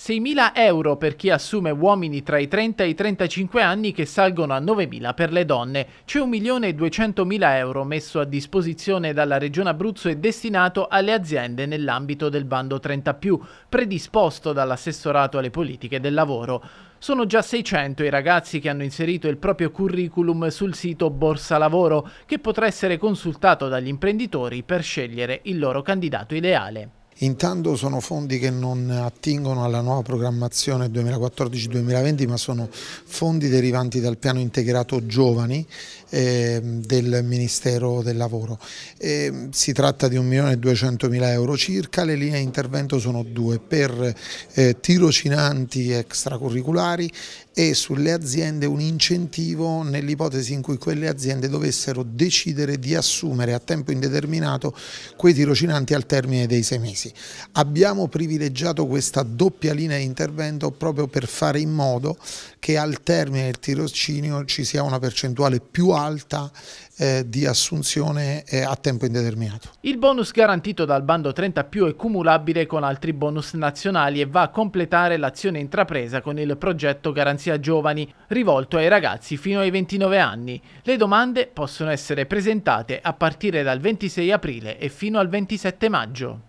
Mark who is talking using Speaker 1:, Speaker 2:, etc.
Speaker 1: 6.000 euro per chi assume uomini tra i 30 e i 35 anni che salgono a 9.000 per le donne. C'è 1.200.000 euro messo a disposizione dalla Regione Abruzzo e destinato alle aziende nell'ambito del bando 30 ⁇ predisposto dall'assessorato alle politiche del lavoro. Sono già 600 i ragazzi che hanno inserito il proprio curriculum sul sito Borsa Lavoro, che potrà essere consultato dagli imprenditori per scegliere il loro candidato ideale.
Speaker 2: Intanto sono fondi che non attingono alla nuova programmazione 2014-2020 ma sono fondi derivanti dal piano integrato giovani eh, del Ministero del Lavoro. E ehm, si tratta di 1.200.000 euro circa, le linee di intervento sono due per eh, tirocinanti extracurriculari e sulle aziende un incentivo nell'ipotesi in cui quelle aziende dovessero decidere di assumere a tempo indeterminato quei tirocinanti al termine dei sei mesi casi. Abbiamo privilegiato questa doppia linea di intervento proprio per fare in modo che al termine del tirocinio ci sia una percentuale più alta eh, di assunzione eh, a tempo indeterminato.
Speaker 1: Il bonus garantito dal bando 30 più è cumulabile con altri bonus nazionali e va a completare l'azione intrapresa con il progetto Garanzia Giovani, rivolto ai ragazzi fino ai 29 anni. Le domande possono essere presentate a partire dal 26 aprile e fino al 27 maggio.